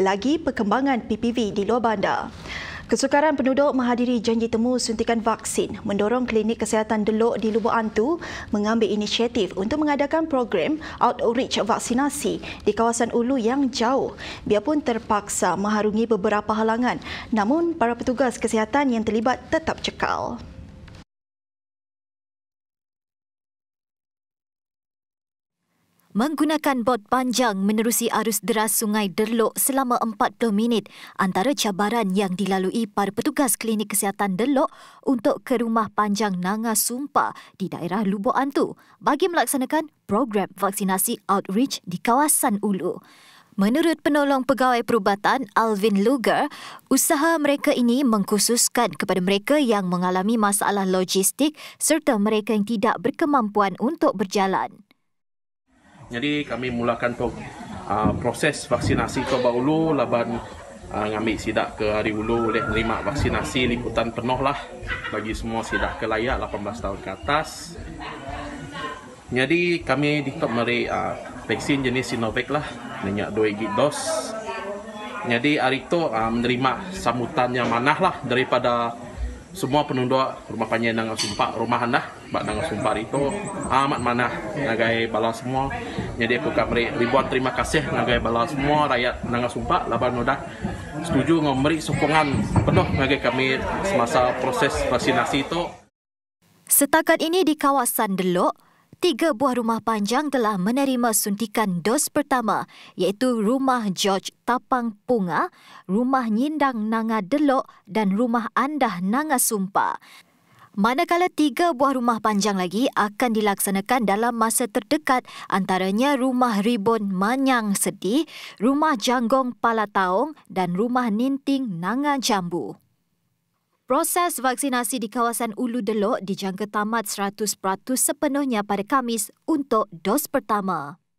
lagi perkembangan PPV di luar bandar. Kesukaran penduduk menghadiri janji temu suntikan vaksin mendorong klinik kesihatan Deluk di Lubuk Antu mengambil inisiatif untuk mengadakan program outreach vaksinasi di kawasan ulu yang jauh. Biarpun terpaksa mengharungi beberapa halangan, namun para petugas kesihatan yang terlibat tetap cekal. menggunakan bot panjang menerusi arus deras Sungai Derlok selama 40 minit antara cabaran yang dilalui para petugas klinik kesihatan Derlok untuk ke rumah panjang Nanga Sumpa di daerah Lubuk Antu bagi melaksanakan program vaksinasi outreach di kawasan Ulu. Menurut penolong pegawai perubatan Alvin Luger, usaha mereka ini mengkhususkan kepada mereka yang mengalami masalah logistik serta mereka yang tidak berkemampuan untuk berjalan. Jadi kami mulakan uh, proses vaksinasi ke ulu laban uh, ngambil sidak ke hari ulu oleh menerima vaksinasi liputan penuh lah bagi semua sidak ke layak 18 tahun ke atas. Jadi kami di top mari uh, vaksin jenis Sinovac lah banyak 2 gig dos. Jadi hari itu uh, menerima sambutan yang manah lah daripada semua penunduk rumah panjang nang sumpah rumah nah bak nang sumpah itu amat mana, ngagai bala semua jadi aku beri ribuan terima kasih ngagai bala semua rakyat nang sumpah laban udah setuju ngomri sokongan penuh ngagai kami semasa proses vaksinasi itu setakat ini di kawasan Delok tiga buah rumah panjang telah menerima suntikan dos pertama iaitu rumah George Tapang Punga, rumah Nyindang Nanga Delok dan rumah Andah Nanga Sumpa. Manakala tiga buah rumah panjang lagi akan dilaksanakan dalam masa terdekat antaranya rumah Ribon Manyang Sedih, rumah Janggong Palataong dan rumah Ninting Nanga Jambu. Proses vaksinasi di kawasan Ulu Delok dijangka tamat 100% sepenuhnya pada Kamis untuk dos pertama.